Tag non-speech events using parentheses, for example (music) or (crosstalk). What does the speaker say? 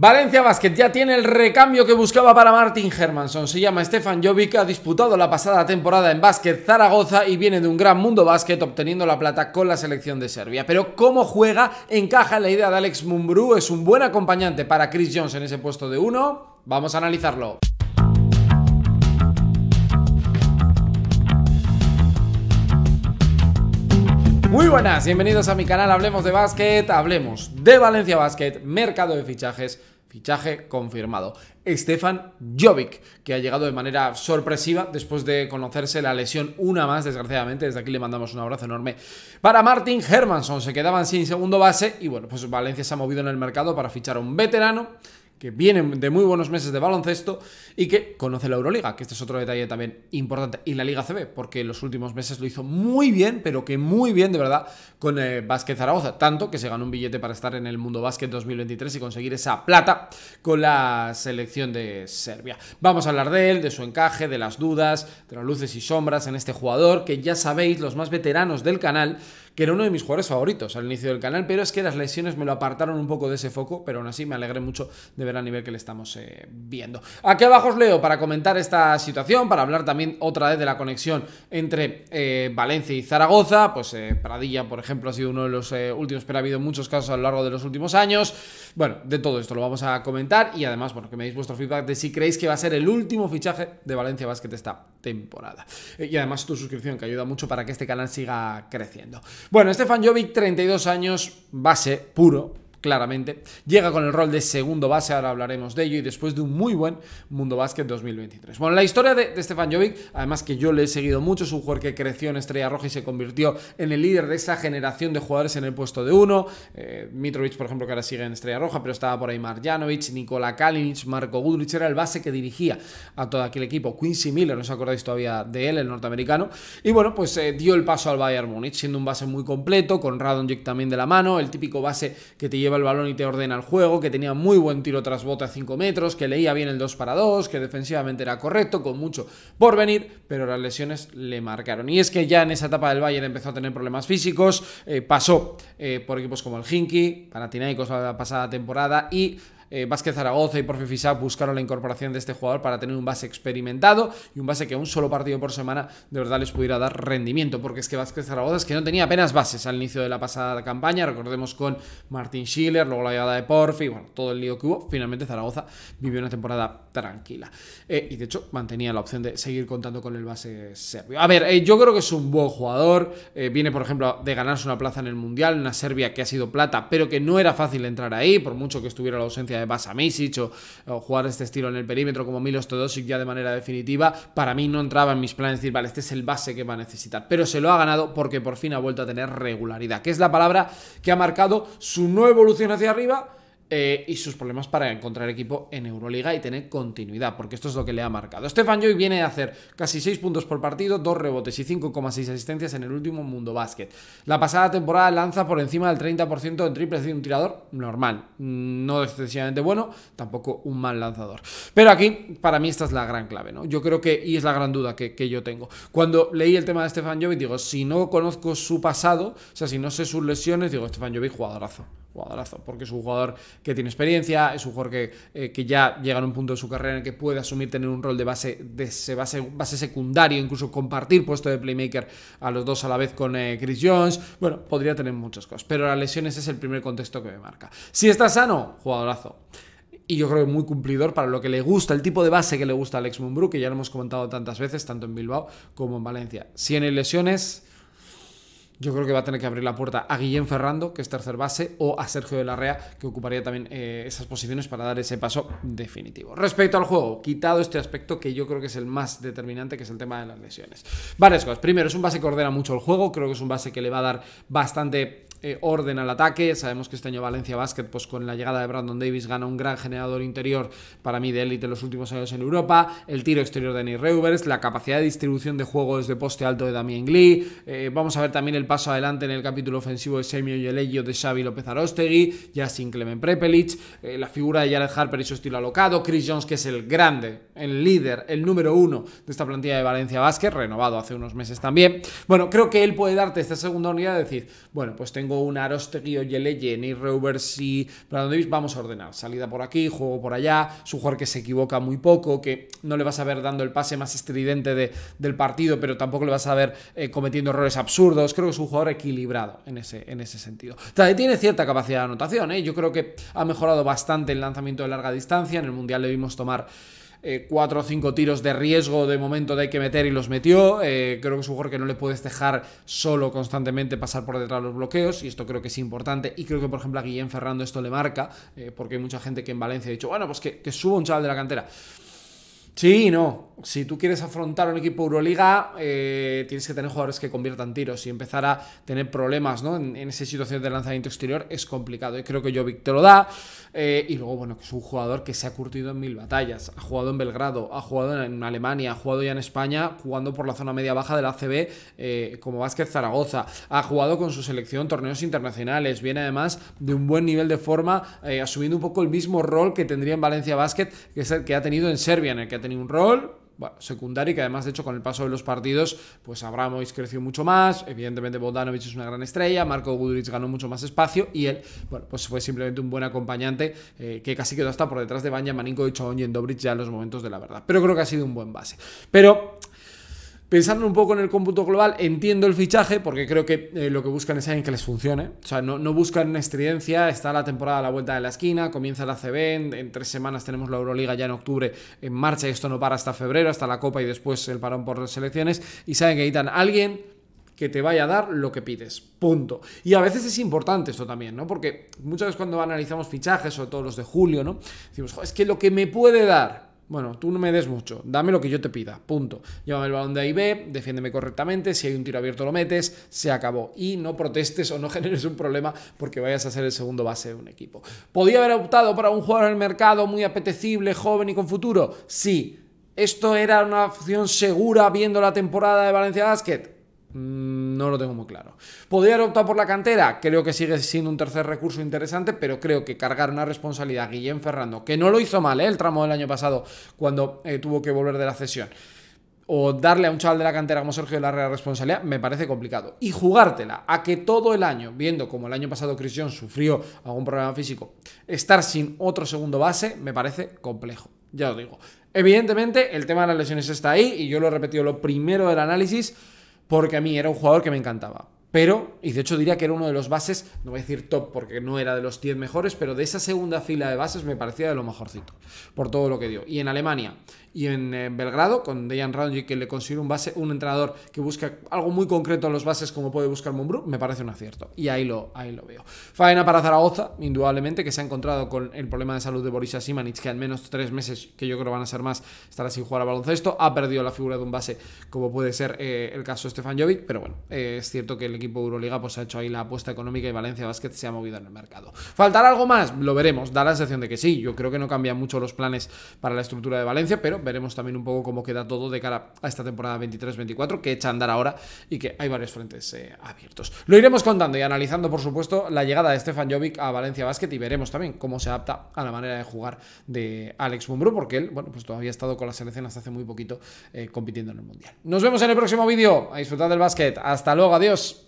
Valencia Basket ya tiene el recambio que buscaba para Martin Hermanson. Se llama Stefan Jovic, ha disputado la pasada temporada en Básquet Zaragoza y viene de un gran mundo básquet obteniendo la plata con la selección de Serbia. Pero cómo juega encaja en la idea de Alex Mumbrú, es un buen acompañante para Chris Jones en ese puesto de uno. Vamos a analizarlo. Muy buenas, bienvenidos a mi canal Hablemos de Básquet, hablemos de Valencia Básquet, mercado de fichajes, fichaje confirmado. Stefan Jovic, que ha llegado de manera sorpresiva después de conocerse la lesión una más, desgraciadamente. Desde aquí le mandamos un abrazo enorme para Martin Hermanson. Se quedaban sin segundo base y bueno, pues Valencia se ha movido en el mercado para fichar a un veterano que viene de muy buenos meses de baloncesto y que conoce la Euroliga, que este es otro detalle también importante, y la Liga CB, porque en los últimos meses lo hizo muy bien, pero que muy bien de verdad con eh, Vázquez Básquet Zaragoza, tanto que se ganó un billete para estar en el Mundo Básquet 2023 y conseguir esa plata con la selección de Serbia. Vamos a hablar de él, de su encaje, de las dudas, de las luces y sombras en este jugador, que ya sabéis los más veteranos del canal, que era uno de mis jugadores favoritos al inicio del canal, pero es que las lesiones me lo apartaron un poco de ese foco, pero aún así me alegré mucho de ver a nivel que le estamos eh, viendo. Aquí abajo os leo para comentar esta situación, para hablar también otra vez de la conexión entre eh, Valencia y Zaragoza, pues eh, Pradilla, por ejemplo, ha sido uno de los últimos, pero ha habido muchos casos a lo largo de los últimos años. Bueno, de todo esto lo vamos a comentar y además, bueno, que me deis vuestro feedback de si creéis que va a ser el último fichaje de Valencia Basket esta temporada. y además tu suscripción que ayuda mucho para que este canal siga creciendo. Bueno, Stefan Jovic, 32 años, base puro, claramente. Llega con el rol de segundo base, ahora hablaremos de ello, y después de un muy buen Mundo Básquet 2023. Bueno, la historia de, Stefan Jovic, además que yo le he seguido mucho, es un jugador que creció en Estrella Roja y se convirtió en el líder de esa generación de jugadores en el puesto de uno. Eh, Mitrovic, por ejemplo, que ahora sigue en Estrella Roja, pero estaba por ahí Marjanovic, Nikola Kalinic, Marco Gudrich, era el base que dirigía a todo aquel equipo. Quincy Miller, no os acordáis todavía de él, el norteamericano. Y bueno, pues eh, dio el paso al Bayern Múnich, siendo un base muy completo, con Radonjic también de la mano, el típico base que te lleva lleva el balón y te ordena el juego, que tenía muy buen tiro tras bote a 5 metros, que leía bien el 2 para 2, que defensivamente era correcto, con mucho por venir, pero las lesiones le marcaron. Y es que ya en esa etapa del Bayern empezó a tener problemas físicos, eh, pasó eh, por equipos como el Hinky, Panathinaikos la pasada temporada y eh, Vázquez Zaragoza y Porfi Fisac buscaron la incorporación de este jugador para tener un base experimentado y un base que un solo partido por semana de verdad les pudiera dar rendimiento, porque es que Vázquez Zaragoza es que no tenía apenas bases al inicio de la pasada campaña, recordemos con Martín Schiller, luego la llegada de Porfi, bueno, todo el lío que hubo, finalmente Zaragoza vivió una temporada tranquila. Eh, y de hecho mantenía la opción de seguir contando con el base serbio. A ver, eh, yo creo que es un buen jugador, viene por ejemplo de ganarse una plaza en el Mundial, una Serbia que ha sido plata, pero que no era fácil entrar ahí, por mucho que estuviera la ausencia vas a o, o, jugar este estilo en el perímetro como Milos Todosic ya de manera definitiva, para mí no entraba en mis planes decir, vale, este es el base que va a necesitar, pero se lo ha ganado porque por fin ha vuelto a tener regularidad, que es la palabra que ha marcado su nueva evolución hacia arriba, eh, y sus problemas para encontrar equipo en Euroliga y tener continuidad, porque esto es lo que le ha marcado. Stefan Jovi viene a hacer casi 6 puntos por partido, 2 rebotes y 5,6 asistencias en el último Mundo Básquet. La pasada temporada lanza por encima del 30% en triples de un tirador normal, no excesivamente bueno, tampoco un mal lanzador. Pero aquí, para mí, esta es la gran clave, ¿no? Yo creo que, y es la gran duda que, yo tengo. Cuando leí el tema de Stefan Jovi, digo, si no conozco su pasado, o sea, si no sé sus lesiones, digo, Stefan Jovi, jugadorazo jugadorazo, porque es un jugador que tiene experiencia, es un jugador que, eh, ya llega a un punto de su carrera en que puede asumir tener un rol de base, de base, base secundario, incluso compartir puesto de playmaker a los dos a la vez con eh, Chris Jones. Bueno, podría tener muchas cosas, pero las lesiones es el primer contexto que me marca. Si está sano, jugadorazo y yo creo que muy cumplidor para lo que le gusta, el tipo de base que le gusta a Alex Mumbrú, que ya lo hemos comentado tantas veces, tanto en Bilbao como en Valencia. Si en lesiones, yo creo que va a tener que abrir la puerta a Guillén Ferrando, que es tercer base, o a Sergio de la Rea, que ocuparía también eh, esas posiciones para dar ese paso definitivo. Respecto al juego, quitado este aspecto que yo creo que es el más determinante, que es el tema de las lesiones. Varias cosas. Primero, es un base que ordena mucho el juego, creo que es un base que le va a dar bastante eh, orden al ataque. Sabemos que este año Valencia Basket, pues con la llegada de Brandon Davis, gana un gran generador interior para mí de élite en los últimos años en Europa. El tiro exterior de Nick Reuvers, la capacidad de distribución de juegos desde poste alto de Damien Glee. Eh, vamos a ver también el paso adelante en el capítulo ofensivo de Semio y de Xavi López Arostegui, ya sin Clement Prepelic, eh, la figura de Jared Harper y su estilo alocado. Chris Jones, que es el grande, el líder, el número uno de esta plantilla de Valencia Basket, renovado hace unos meses también. Bueno, creo que él puede darte esta segunda unidad y decir, bueno, pues tengo tengo un Arostegui, y Jenny, para donde veis vamos a ordenar. Salida por aquí, juego por allá, es un jugador que se equivoca muy poco, que no le vas a ver dando el pase más estridente del partido, pero tampoco le vas a ver eh, cometiendo errores absurdos. Creo que es un jugador equilibrado en ese, en ese sentido. También tiene cierta capacidad de anotación, ¿eh? yo creo que ha mejorado bastante el lanzamiento de larga distancia, en el Mundial le vimos tomar eh, cuatro o cinco tiros de riesgo de momento de hay que meter y los metió. Eh, creo que es un jugador que no le puedes dejar solo constantemente pasar por detrás de los bloqueos y esto creo que es importante y creo que por ejemplo a Guillén Ferrando esto le marca eh, porque hay mucha gente que en Valencia ha dicho, bueno, pues que, que suba un chaval de la cantera. Sí, no, si tú quieres afrontar un equipo Euroliga, eh, tienes que tener jugadores que conviertan tiros y empezar a tener problemas ¿no? en, esa situación de lanzamiento exterior es complicado. Y creo que Jovic te lo da. Eh, y luego, bueno, que es un jugador que se ha curtido en mil batallas. Ha jugado en Belgrado, ha jugado en Alemania, ha jugado ya en España, jugando por la zona media-baja del ACB eh, como Vázquez Zaragoza. Ha jugado con su selección torneos internacionales. Viene además de un buen nivel de forma, asumiendo un poco el mismo rol que tendría en Valencia Basket, que es el que ha tenido en Serbia, en el que ha tenido un rol bueno, secundario y que además, de hecho, con el paso de los partidos, pues Abramovich creció mucho más, evidentemente Bogdanovic es una gran estrella, Marco Guduric ganó mucho más espacio y él, bueno, pues fue simplemente un buen acompañante eh, que casi quedó hasta por detrás de Banja, Maninko y y en ya en los momentos de la verdad. Pero creo que ha sido un buen base. Pero Pensando un poco en el cómputo global, entiendo el fichaje porque creo que eh, lo que buscan es alguien que les funcione. O sea, no, buscan una estridencia, está la temporada a la vuelta de la esquina, comienza la CB, en, tres semanas tenemos la Euroliga ya en octubre en marcha y esto no para hasta febrero, hasta la Copa y después el parón por las selecciones. Y saben que necesitan a alguien que te vaya a dar lo que pides. Punto. Y a veces es importante esto también, ¿no? Porque muchas veces cuando analizamos fichajes, sobre todo los de julio, ¿no? Decimos, es que lo que me puede dar bueno, tú no me des mucho, dame lo que yo te pida, punto. Llévame el balón de A y B, defiéndeme correctamente, si hay un tiro abierto lo metes, se acabó. Y no protestes o no (laughs) generes un problema porque vayas a ser el segundo base de un equipo. ¿Podía haber optado para un jugador en el mercado muy apetecible, joven y con futuro? Sí. ¿Esto era una opción segura viendo la temporada de Valencia Basket? Mm, no lo tengo muy claro. ¿Podría optar por la cantera? Creo que sigue siendo un tercer recurso interesante, pero creo que cargar una responsabilidad a Guillén Ferrando, que no lo hizo mal ¿eh? el tramo del año pasado cuando eh, tuvo que volver de la cesión, o darle a un chaval de la cantera como Sergio Larrea la responsabilidad, me parece complicado. Y jugártela a que todo el año, viendo como el año pasado Cristian sufrió algún problema físico, estar sin otro segundo base, me parece complejo. Ya lo digo. Evidentemente, el tema de las lesiones está ahí y yo lo he repetido lo primero del análisis porque a mí era un jugador que me encantaba. Pero, y de hecho diría que era uno de los bases, no voy a decir top porque no era de los 10 mejores, pero de esa segunda fila de bases me parecía de lo mejorcito, por todo lo que dio. Y en Alemania, y en eh, Belgrado, con Dejan Radonjic que le consiguió un base, un entrenador que busca algo muy concreto en los bases como puede buscar Mumbrú, me parece un acierto. Y ahí lo, ahí lo veo. Faena para Zaragoza, indudablemente, que se ha encontrado con el problema de salud de Boris Simanich, que al menos tres meses, que yo creo van a ser más, estará sin jugar a baloncesto. Ha perdido la figura de un base, como puede ser eh, el caso de Stefan Jovic, pero bueno, eh, es cierto que el equipo de Euroliga pues, ha hecho ahí la apuesta económica y Valencia Basket se ha movido en el mercado. ¿Faltará algo más? Lo veremos. Da la sensación de que sí. Yo creo que no cambian mucho los planes para la estructura de Valencia, pero veremos también un poco cómo queda todo de cara a esta temporada 23-24 que echa a andar ahora y que hay varios frentes eh, abiertos. Lo iremos contando y analizando, por supuesto, la llegada de Stefan Jovic a Valencia Basket y veremos también cómo se adapta a la manera de jugar de Alex Mumbrú, porque él, bueno, pues todavía ha estado con la selección hasta hace muy poquito eh, compitiendo en el Mundial. Nos vemos en el próximo vídeo. A disfrutar del básquet. Hasta luego. Adiós.